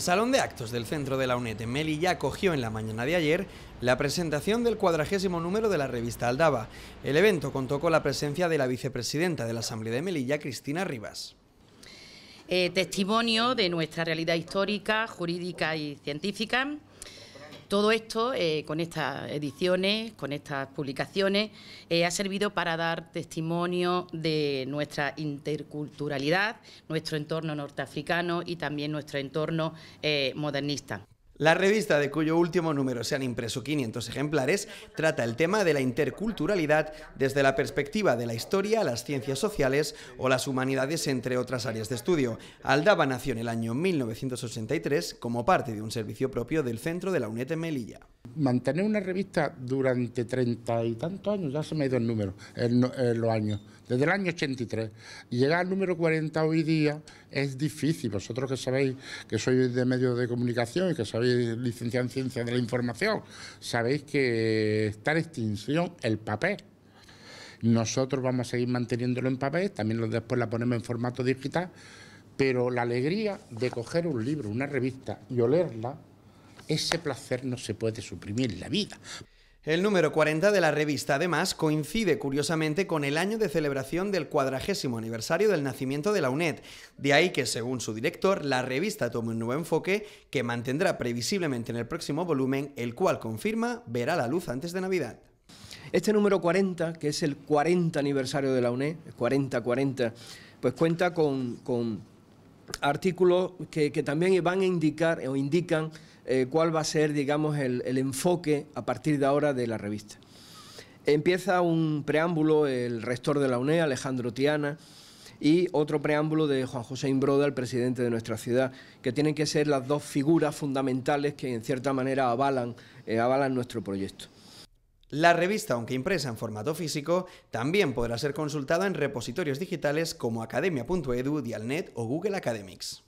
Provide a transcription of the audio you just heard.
El Salón de Actos del Centro de la UNED en Melilla acogió en la mañana de ayer la presentación del cuadragésimo número de la revista Aldaba. El evento contó con la presencia de la vicepresidenta de la Asamblea de Melilla, Cristina Rivas. Eh, testimonio de nuestra realidad histórica, jurídica y científica todo esto, eh, con estas ediciones, con estas publicaciones, eh, ha servido para dar testimonio de nuestra interculturalidad, nuestro entorno norteafricano y también nuestro entorno eh, modernista. La revista, de cuyo último número se han impreso 500 ejemplares, trata el tema de la interculturalidad desde la perspectiva de la historia, las ciencias sociales o las humanidades, entre otras áreas de estudio. Aldaba nació en el año 1983 como parte de un servicio propio del centro de la UNED en Melilla mantener una revista durante treinta y tantos años, ya se me ha ido el número, eh, los años, desde el año 83, llegar al número 40 hoy día es difícil. Vosotros que sabéis que sois de medios de comunicación y que sabéis licenciado en ciencia de la información, sabéis que está en extinción el papel. Nosotros vamos a seguir manteniéndolo en papel, también después la ponemos en formato digital, pero la alegría de coger un libro, una revista y olerla, ese placer no se puede suprimir en la vida. El número 40 de la revista, además, coincide curiosamente con el año de celebración del cuadragésimo aniversario del nacimiento de la UNED. De ahí que, según su director, la revista tome un nuevo enfoque que mantendrá previsiblemente en el próximo volumen, el cual confirma verá la luz antes de Navidad. Este número 40, que es el 40 aniversario de la UNED, 40-40, pues cuenta con, con artículos que, también van a indicar o indican eh, cuál va a ser, digamos, el, enfoque a partir de ahora de la revista. Empieza un preámbulo, el rector de la UNE, Alejandro Tiana, y otro preámbulo de Juan José Imbroda, el presidente de nuestra ciudad, que tienen que ser las dos figuras fundamentales que en cierta manera avalan eh, nuestro proyecto. La revista, aunque impresa en formato físico, también podrá ser consultada en repositorios digitales como academia.edu, Dialnet o Google Academics.